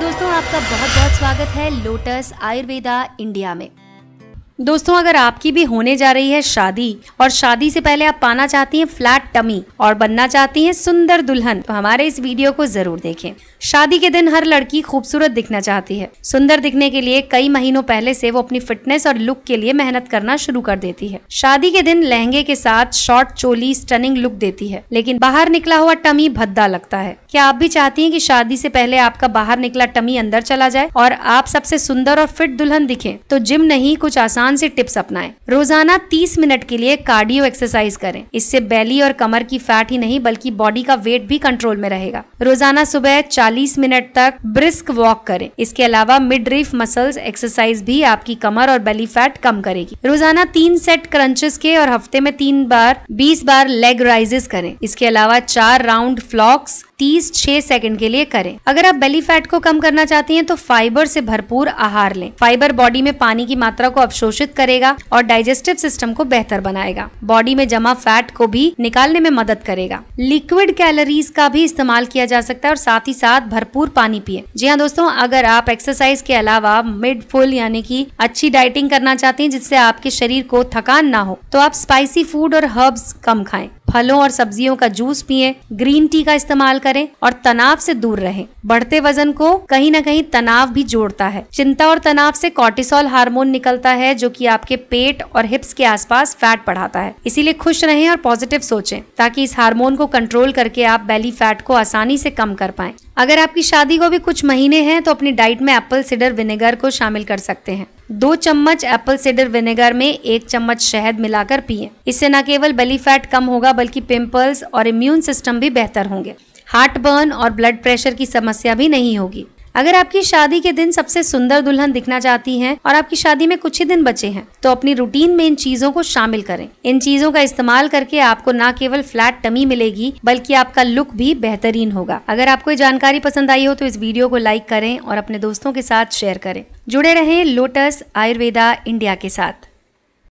दोस्तों आपका बहुत बहुत स्वागत है लोटस आयुर्वेदा इंडिया में दोस्तों अगर आपकी भी होने जा रही है शादी और शादी से पहले आप पाना चाहती हैं फ्लैट टमी और बनना चाहती हैं सुंदर दुल्हन तो हमारे इस वीडियो को जरूर देखें शादी के दिन हर लड़की खूबसूरत दिखना चाहती है सुंदर दिखने के लिए कई महीनों पहले से वो अपनी फिटनेस और लुक के लिए मेहनत करना शुरू कर देती है शादी के दिन लहंगे के साथ शॉर्ट चोली स्टनिंग लुक देती है लेकिन बाहर निकला हुआ टमी भद्दा लगता है क्या आप भी चाहती है की शादी से पहले आपका बाहर निकला टमी अंदर चला जाए और आप सबसे सुंदर और फिट दुल्हन दिखे तो जिम नहीं कुछ आसान ध्यान से टिप्स अपनाएं रोजाना 30 मिनट के लिए कार्डियो एक्सरसाइज करें इससे बेली और कमर की फैट ही नहीं बल्कि बॉडी का वेट भी कंट्रोल में रहेगा रोजाना सुबह 40 मिनट तक ब्रिस्क वॉक करें इसके अलावा मिड रिफ मसल एक्सरसाइज भी आपकी कमर और बेली फैट कम करेगी रोजाना तीन सेट क्रंचेस के और हफ्ते में तीन बार बीस बार लेग राइजेस करें इसके अलावा चार राउंड फ्लॉक्स तीस छह सेकंड के लिए करें अगर आप बेली फैट को कम करना चाहती हैं तो फाइबर से भरपूर आहार लें फाइबर बॉडी में पानी की मात्रा को अवशोषित करेगा और डाइजेस्टिव सिस्टम को बेहतर बनाएगा बॉडी में जमा फैट को भी निकालने में मदद करेगा लिक्विड कैलोरीज का भी इस्तेमाल किया जा सकता है और साथ ही साथ भरपूर पानी पिए जी हाँ दोस्तों अगर आप एक्सरसाइज के अलावा मिड फुल यानी की अच्छी डाइटिंग करना चाहती हैं जिससे आपके शरीर को थकान ना हो तो आप स्पाइसी फूड और हर्ब्स कम खाएं फलों और सब्जियों का जूस पिए ग्रीन टी का इस्तेमाल करें और तनाव से दूर रहें बढ़ते वजन को कहीं ना कहीं तनाव भी जोड़ता है चिंता और तनाव से कॉर्टिसोल हार्मोन निकलता है जो कि आपके पेट और हिप्स के आसपास फैट बढ़ाता है इसीलिए खुश रहें और पॉजिटिव सोचें ताकि इस हार्मोन को कंट्रोल करके आप बेली फैट को आसानी से कम कर पाए अगर आपकी शादी को भी कुछ महीने हैं तो अपनी डाइट में एप्पल सीडर विनेगर को शामिल कर सकते हैं दो चम्मच एप्पल सीडर विनेगर में एक चम्मच शहद मिलाकर पिए इससे न केवल बेली फैट कम होगा बल्कि पिंपल्स और इम्यून सिस्टम भी बेहतर होंगे हार्ट बर्न और ब्लड प्रेशर की समस्या भी नहीं होगी अगर आपकी शादी के दिन सबसे सुंदर दुल्हन दिखना चाहती हैं और आपकी शादी में कुछ ही दिन बचे हैं तो अपनी रूटीन में इन चीजों को शामिल करें इन चीजों का इस्तेमाल करके आपको न केवल फ्लैट टमी मिलेगी बल्कि आपका लुक भी बेहतरीन होगा अगर आपको जानकारी पसंद आई हो तो इस वीडियो को लाइक करें और अपने दोस्तों के साथ शेयर करें जुड़े रहें लोटस आयुर्वेदा इंडिया के साथ